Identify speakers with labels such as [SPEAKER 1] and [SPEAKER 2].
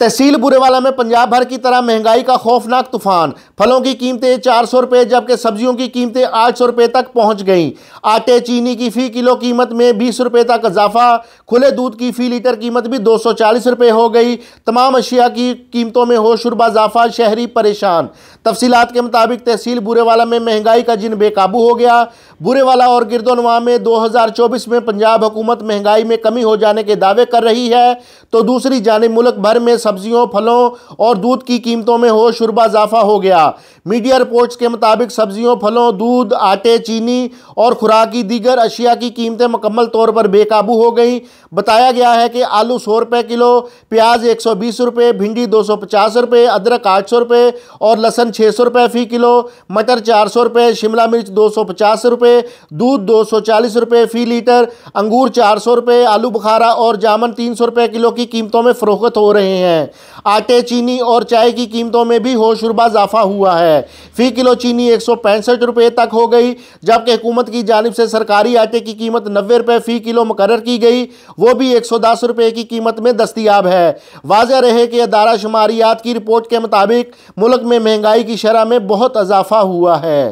[SPEAKER 1] तहसील बुरेवाला में पंजाब भर की तरह महंगाई का खौफनाक तूफान फलों की कीमतें चार सौ रुपये जबकि सब्जियों की कीमतें आठ सौ रुपये तक पहुंच गईं आटे चीनी की फ़ी किलो कीमत में बीस रुपये तक इजाफा खुले दूध की फ़ी लीटर कीमत भी दो सौ चालीस रुपये हो गई तमाम अशिया की कीमतों में होशुरबा इजाफा शहरी परेशान तफसीत के मुताबिक तहसील बुरेवाला में महंगाई का जिन बेकाबू हो गया बुरेवाला और गिरदोनवा में 2024 में पंजाब हुकूमत महंगाई में कमी हो जाने के दावे कर रही है तो दूसरी जानब मुल्क भर में सब्जियों फलों और दूध की कीमतों में हो शुरबा इजाफा हो गया मीडिया रिपोर्ट्स के मुताबिक सब्जियों फलों दूध आटे चीनी और खुराक की दीगर अशिया की कीमतें मुकम्मल तौर पर बेकाबू हो गई बताया गया है कि आलू सौ रुपये किलो प्याज एक सौ बीस रुपये भिंडी दो सौ पचास रुपये अदरक आठ सौ रुपये और लहसन छः सौ रुपये फ़ी किलो मटर चार सौ रुपये शिमला मिर्च दो सौ पचास रुपये रुपये दूध दो सौ चालीस रुपये फ़ी लीटर अंगूर चार सौ रुपये आलू बुखारा और जामन तीन सौ रुपये किलो की कीमतों में फ़रोख्त हो रहे हैं आटे चीनी और चाय की कीमतों में भी होशुरबा इजाफा हुआ है फ़ी किलो चीनी एक सौ पैंसठ रुपये तक हो गई जबकि हुकूमत की जानब से सरकारी आटे की कीमत नब्बे रुपये फ़ी किलो मुकर की गई वो भी एक सौ दस रुपये की कीमत में दस्तियाब है वाजह रहे कि अदारा शुमारियात की रिपोर्ट के मुताबिक मुल्क में महंगाई की शरह में बहुत इजाफा हुआ है